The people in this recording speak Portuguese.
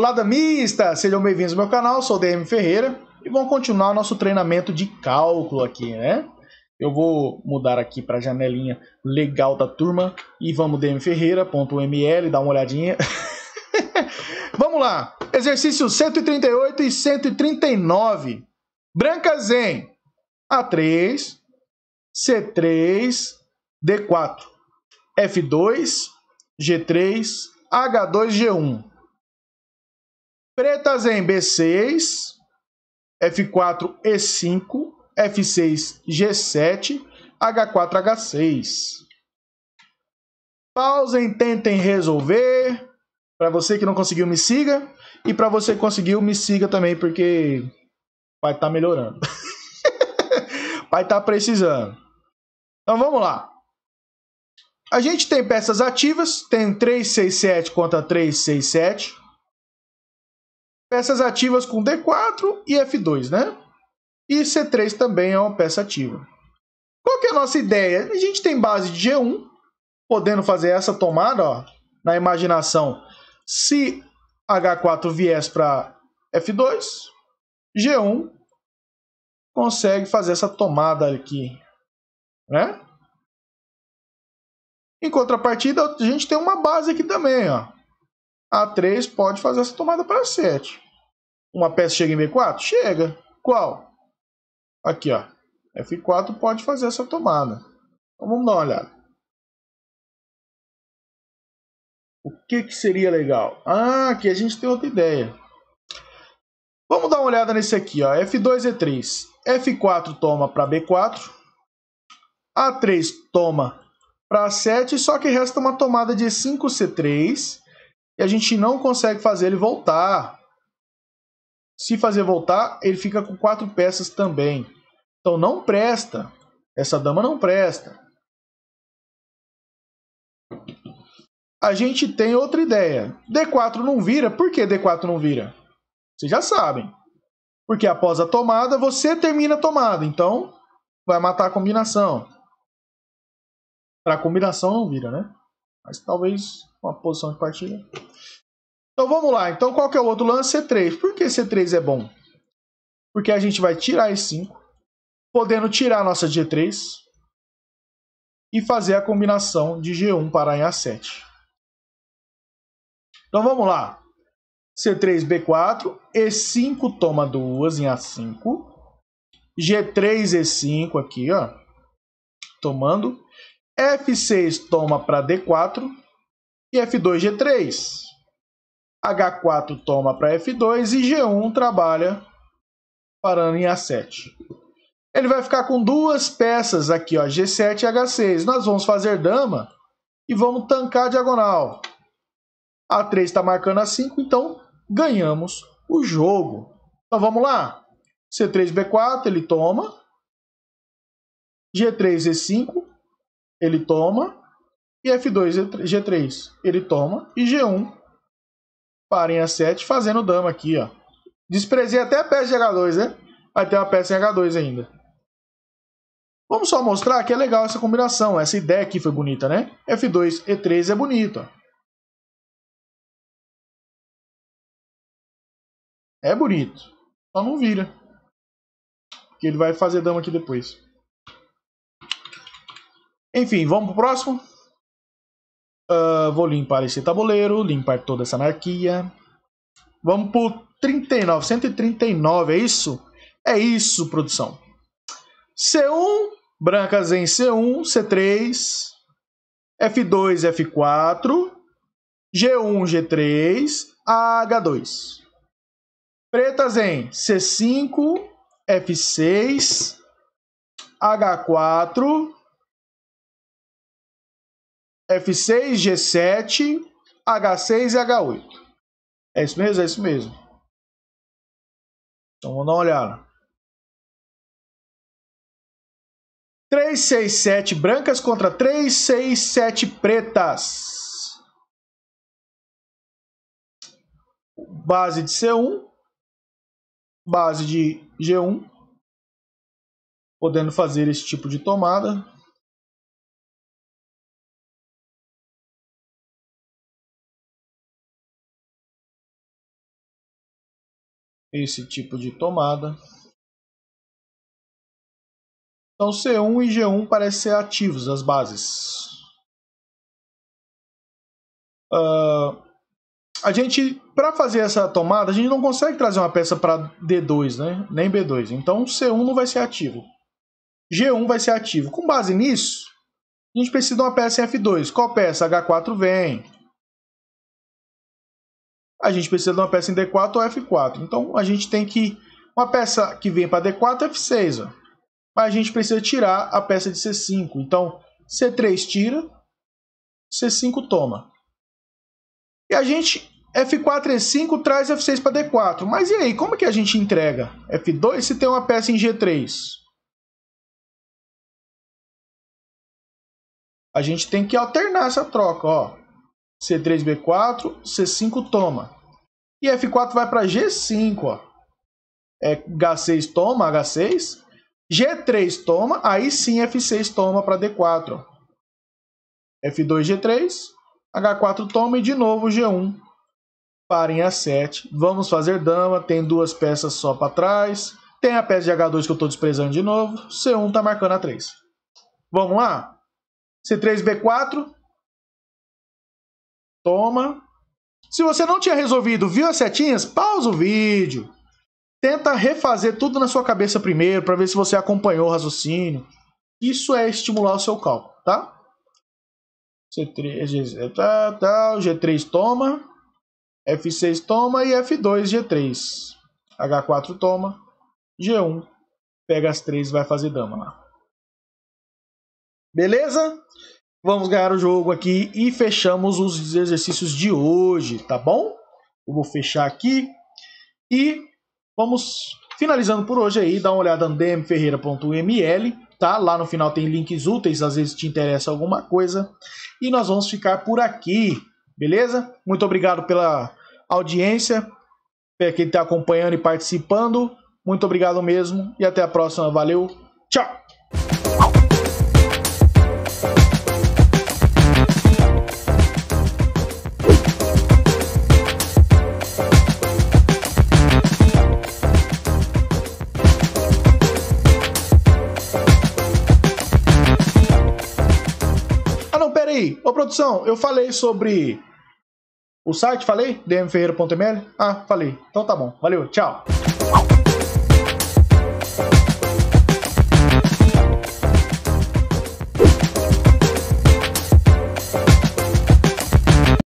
Olá, damistas! Sejam bem-vindos ao meu canal, sou o DM Ferreira e vamos continuar nosso treinamento de cálculo aqui, né? Eu vou mudar aqui para a janelinha legal da turma e vamos dmferreira.ml, dá uma olhadinha. vamos lá! Exercício 138 e 139. Brancas em A3, C3, D4, F2, G3, H2, G1. Pretas em B6, F4, E5, F6, G7, H4, H6. Pausem, tentem resolver. Para você que não conseguiu, me siga. E para você que conseguiu, me siga também, porque vai estar tá melhorando. vai estar tá precisando. Então vamos lá. A gente tem peças ativas, tem 367 contra 367. Peças ativas com D4 e F2, né? E C3 também é uma peça ativa. Qual que é a nossa ideia? A gente tem base de G1, podendo fazer essa tomada, ó, na imaginação. Se H4 viesse para F2, G1 consegue fazer essa tomada aqui, né? Em contrapartida, a gente tem uma base aqui também, ó. A3 pode fazer essa tomada para A7. Uma peça chega em B4? Chega. Qual? Aqui, ó. F4 pode fazer essa tomada. Então vamos dar uma olhada. O que, que seria legal? Ah, aqui a gente tem outra ideia. Vamos dar uma olhada nesse aqui, ó. F2, E3. F4 toma para B4. A3 toma para A7, só que resta uma tomada de E5, C3 e a gente não consegue fazer ele voltar. Se fazer voltar, ele fica com quatro peças também. Então não presta. Essa dama não presta. A gente tem outra ideia. D4 não vira. Por que D4 não vira? Vocês já sabem. Porque após a tomada, você termina a tomada. Então, vai matar a combinação. Para a combinação não vira, né? Mas talvez uma posição de partida. Então vamos lá. Então qual que é o outro lance? C3. Por que C3 é bom? Porque a gente vai tirar E5, podendo tirar a nossa G3 e fazer a combinação de G1 para em A7. Então vamos lá. C3, B4, E5 toma duas em A5. G3, E5 aqui, ó. Tomando. F6 toma para D4 e F2, G3. H4 toma para F2 e G1 trabalha parando em A7. Ele vai ficar com duas peças aqui, ó, G7 e H6. Nós vamos fazer dama e vamos tancar a diagonal. A3 está marcando A5, então ganhamos o jogo. Então vamos lá. C3, B4, ele toma. G3, E5 ele toma, e F2, G3, ele toma, e G1, parem a 7, fazendo dama aqui, ó. Desprezei até a peça de H2, né? Até a uma peça em H2 ainda. Vamos só mostrar que é legal essa combinação, essa ideia aqui foi bonita, né? F2, E3 é bonito, ó. É bonito. Só não vira. Porque ele vai fazer dama aqui depois. Enfim, vamos pro próximo. Uh, vou limpar esse tabuleiro, limpar toda essa anarquia. Vamos pro 39, 139, é isso? É isso, produção. C1, brancas em C1, C3, F2, F4, G1, G3, H2. Pretas em C5, F6, H4, F6, G7, H6 e H8. É isso mesmo? É isso mesmo. Então vamos dar uma olhada. 3, 6, 7 brancas contra 3, 6, 7 pretas. Base de C1. Base de G1. Podendo fazer esse tipo de tomada. esse tipo de tomada. Então C1 e G1 parecem ser ativos, as bases. Uh, a gente, para fazer essa tomada, a gente não consegue trazer uma peça para D2, né? nem B2. Então C1 não vai ser ativo. G1 vai ser ativo. Com base nisso, a gente precisa de uma peça em F2. Qual peça? H4 vem a gente precisa de uma peça em D4 ou F4. Então a gente tem que. Uma peça que vem para D4 é F6. Ó. Mas a gente precisa tirar a peça de C5. Então C3 tira, C5 toma. E a gente. F4 E5 traz F6 para D4. Mas e aí, como que a gente entrega F2 se tem uma peça em G3? A gente tem que alternar essa troca, ó. C3, B4, C5 toma. E F4 vai para G5, ó. É, H6 toma, H6. G3 toma, aí sim F6 toma para D4. F2, G3. H4 toma e de novo G1. Parem A7. Vamos fazer dama, tem duas peças só para trás. Tem a peça de H2 que eu estou desprezando de novo. C1 está marcando A3. Vamos lá? C3, B4 toma. Se você não tinha resolvido, viu as setinhas? Pausa o vídeo. Tenta refazer tudo na sua cabeça primeiro para ver se você acompanhou o raciocínio. Isso é estimular o seu cálculo, tá? C3, é, tá, tá, G3 toma, F6 toma e F2, G3. H4 toma, G1 pega as três e vai fazer dama lá. Beleza? Vamos ganhar o jogo aqui e fechamos os exercícios de hoje, tá bom? Eu vou fechar aqui e vamos finalizando por hoje aí. Dá uma olhada no dmferreira.ml, tá? Lá no final tem links úteis, às vezes te interessa alguma coisa. E nós vamos ficar por aqui, beleza? Muito obrigado pela audiência, para quem está acompanhando e participando. Muito obrigado mesmo e até a próxima. Valeu, tchau! Ô produção, eu falei sobre o site, falei? dmferreiro.ml? Ah, falei. Então tá bom. Valeu, tchau.